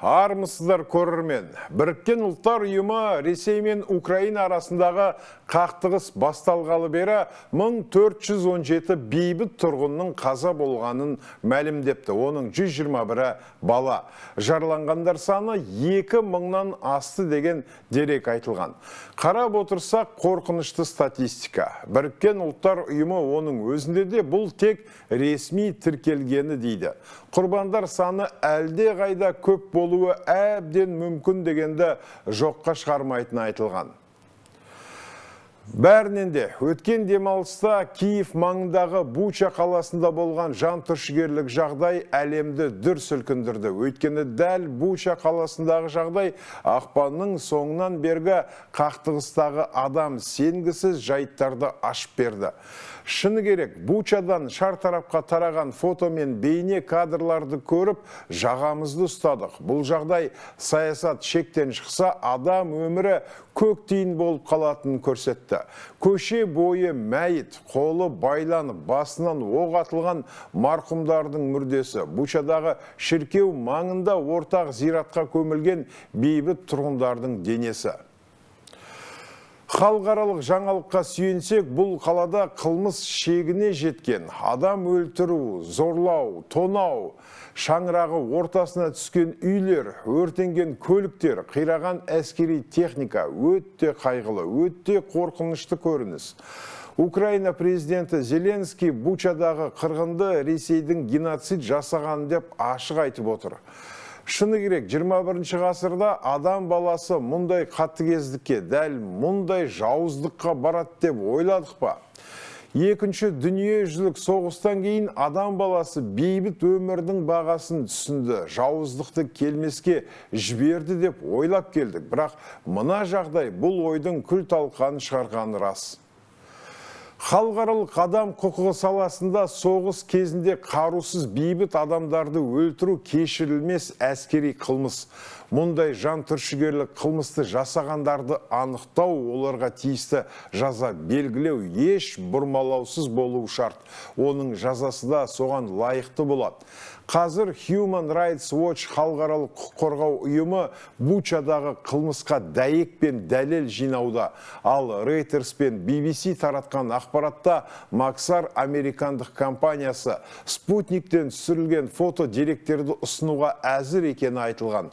армысыздар көрермен біріккен ұлттар ұйымы ресей мен украина арасындағы қақтығыс басталғалы бері 1417 бейбіт тұрғынның қаза болғанын мәлімдепті оның 121-і бала жарланғандар саны 2 мыңнан асты деген дерек айтылған қарап отырсақ қорқынышты статистика біріккен ұлттар ұйымы оның өзінде де бұл тек ресми тіркелгені дейді құрбандар саны әлде қайда көп бол болуы әбден мүмкін дегенді жоққа шығармайтын айтылған Бәрінен өткен демалыста Киев маңындағы Буча қаласында болған жан жантүршігерлік жағдай әлемді дүр сүлкіндірді. Өткені дәл Буча қаласындағы жағдай ақпанның соңынан бергі қақтығыстағы адам сенгісіз жайттарды ашып берді. Шыны керек, Бучадан шар тарапқа тараған фото мен бейне кадрларды көріп, жағамызды ұстадық. Бұл жағдай саясат шектен шықса, адам өмірі көк тейін болып қалатынын көрсетті көше бойы мәйіт қолы байланып басынан оқ атылған марқұмдардың мүрдесі бучадағы шіркеу маңында ортақ зиратқа көмілген бейбіт тұрғындардың денесі халықаралық жаңалыққа сүйенсек бұл қалада қылмыс шегіне жеткен адам өлтіру зорлау тонау шаңырағы ортасына түскен үйлер өртенген көліктер қираған әскери техника өтте қайғылы өтте қорқынышты көрініс Украина президенті Зеленский Бучадағы қырғынды Ресейдің геноцид жасаған деп ашық айтып отыр шыны керек 21 ғасырда адам баласы мұндай қатыгездікке дәл мұндай жауыздыққа барат деп ойладық па екінші дүниежүзілік соғыстан кейін адам баласы бейбіт өмірдің бағасын түсінді жауыздықты келмеске жіберді деп ойлап келдік бірақ мына жағдай бұл ойдың күл талқанын шығарғаны рас халықаралық адам құқығы саласында соғыс кезінде қарусыз бейбіт адамдарды өлтіру кешірілмес әскери қылмыс мұндай жан түршігерлік қылмысты жасағандарды анықтау оларға тиісті жаза белгілеу еш бұрмалаусыз болуы шарт оның жазасы да соған лайықты болады қазір Human Rights Watch халықаралық құқық қорғау ұйымы Бучадағы қылмысқа дәйек дәлел жинауда ал Reuters пен BBC таратқан ақпаратта Максар американдық компаниясы спутниктен сүрілген фото деректерді ұсынуға әзір екені айтылған.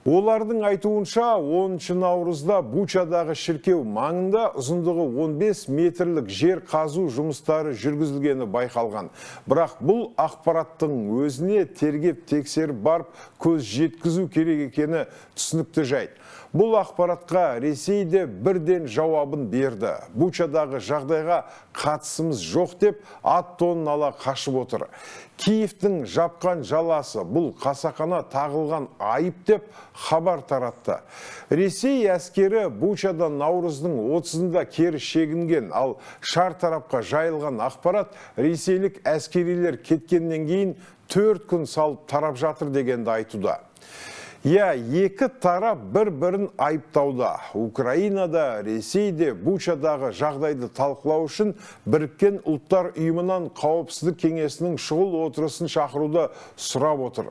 Олардың айтуынша 10 наурызда Бучадағы шіркеу маңында ұзындығы 15 метрлік жер қазу жұмыстары жүргізілгені байқалған. Бірақ бұл ақпараттың өзіне тергеп тексер барып көз жеткізу керек екені түсінікті жайт. Бұл ақпаратқа Ресейде бірден жауабын берді. Бучадағы жағдайға қатысымыз жоқ деп ат тонын ала қашып отыр. Киевтің жапқан жаласы бұл қасақана тағылған айып деп хабар таратты. Ресей әскері Бучада наурыздың 30-ында кері шегінген, ал шар тарапқа жайылған ақпарат ресейлік әскерилер кеткеннен кейін 4 күн салып тарап жатыр дегенді айтуда иә екі тарап бір бірін айыптауда украинада ресейде бучадағы жағдайды талқылау үшін біріккен ұлттар ұйымынан қауіпсіздік кеңесінің шұғыл отырысын шақыруды сұрап отыр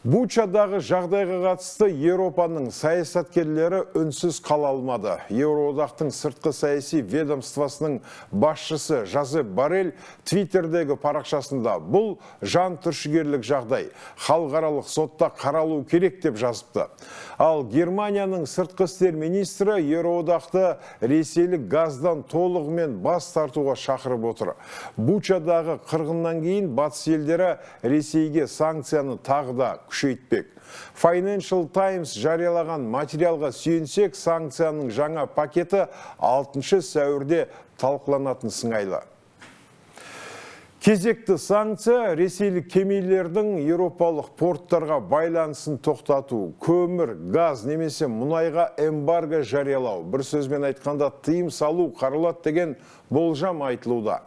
Бучадағы жағдайға қатысты Еуропаның саясаткерлері үнсіз қала алмады. Еуроодақтың сыртқы саяси ведомствосының басшысы Жазеп Барель Твиттердегі парақшасында бұл жан түршігерлік жағдай. Халықаралық сотта қаралу керек деп жазыпты. Ал Германияның сыртқы істер министрі Еуроодақты ресейлік газдан толығымен бас тартуға шақырып отыр. Бучадағы қырғыннан кейін батыс елдері Ресейге санкцияны тағы күшейтпек Financial Times жариялаған материалға сүйенсек, санкцияның жаңа пакеті 6 шы сәуірде талқыланатын сыңайлы. Кезекті санкция ресейлік кемелердің еуропалық порттарға байланысын тоқтату, көмір, газ немесе мұнайға эмбарго жариялау. Бір сөзмен айтқанда тыйым салу қарылат деген болжам айтылуда.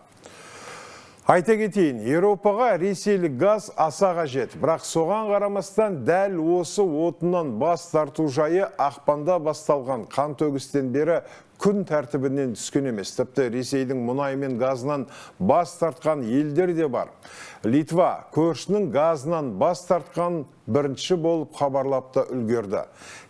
Айта кетейін, Еуропаға ресейлік газ аса қажет, бірақ соған қарамастан дәл осы отынан бас тарту жайы ақпанда басталған қан төгістен бері күн тәртібінен түскен емес тіпті ресейдің мұнай мен газынан бас тартқан елдер де бар литва көршінің газынан бас тартқан бірінші болып та үлгерді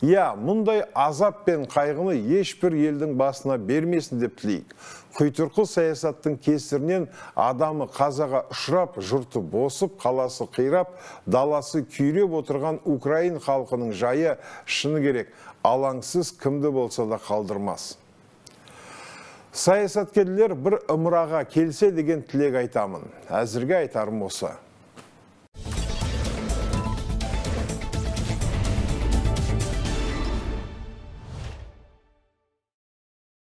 иә мұндай азап пен қайғыны ешбір елдің басына бермесін деп тілейік құйтырқы саясаттың кесірінен адамы қазаға ұшырап жұрты босып қаласы қирап даласы күйреп отырған украин халқының жайы шыны керек алаңсыз кімді болса да қалдырмас саясаткерлер бір ұмыраға келсе деген тілек айтамын әзірге айтарым осы